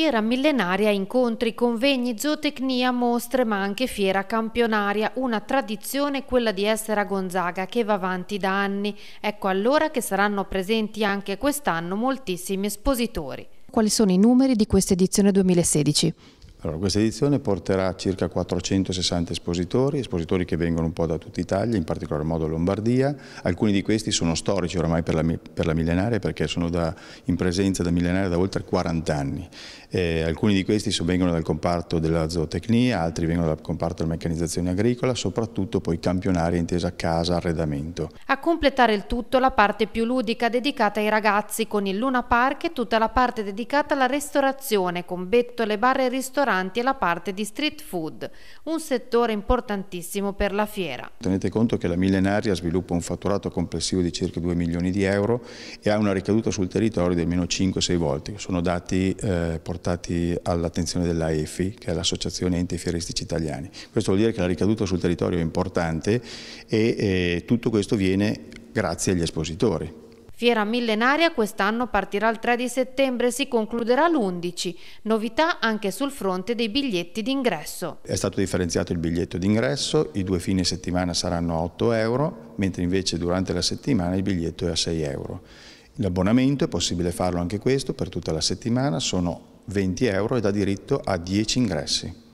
Fiera millenaria, incontri, convegni, zootecnia, mostre, ma anche fiera campionaria, una tradizione quella di essere a Gonzaga che va avanti da anni. Ecco allora che saranno presenti anche quest'anno moltissimi espositori. Quali sono i numeri di questa edizione 2016? Allora, questa edizione porterà circa 460 espositori, espositori che vengono un po' da tutta Italia, in particolar modo Lombardia. Alcuni di questi sono storici oramai per la, per la millenaria perché sono da, in presenza da millenaria da oltre 40 anni. Eh, alcuni di questi vengono dal comparto della zootecnia, altri vengono dal comparto della meccanizzazione agricola, soprattutto poi campionari intesa casa, arredamento. A completare il tutto la parte più ludica dedicata ai ragazzi con il Luna Park e tutta la parte dedicata alla restaurazione con bettole, barre e ristoranti ristoranti e la parte di street food, un settore importantissimo per la fiera. Tenete conto che la millenaria sviluppa un fatturato complessivo di circa 2 milioni di euro e ha una ricaduta sul territorio di almeno 5-6 volte, sono dati eh, portati all'attenzione dell'AEFI, che è l'Associazione Enti Fieristici Italiani. Questo vuol dire che la ricaduta sul territorio è importante e eh, tutto questo viene grazie agli espositori. Fiera Millenaria quest'anno partirà il 3 di settembre e si concluderà l'11. Novità anche sul fronte dei biglietti d'ingresso. È stato differenziato il biglietto d'ingresso, i due fine settimana saranno a 8 euro, mentre invece durante la settimana il biglietto è a 6 euro. L'abbonamento è possibile farlo anche questo per tutta la settimana, sono 20 euro ed ha diritto a 10 ingressi.